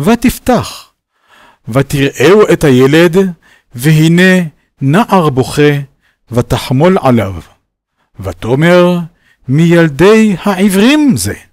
ותפתח. ותראהו את הילד, והנה נער בוכה, ותחמול עליו. ותאמר, מילדי העברים זה.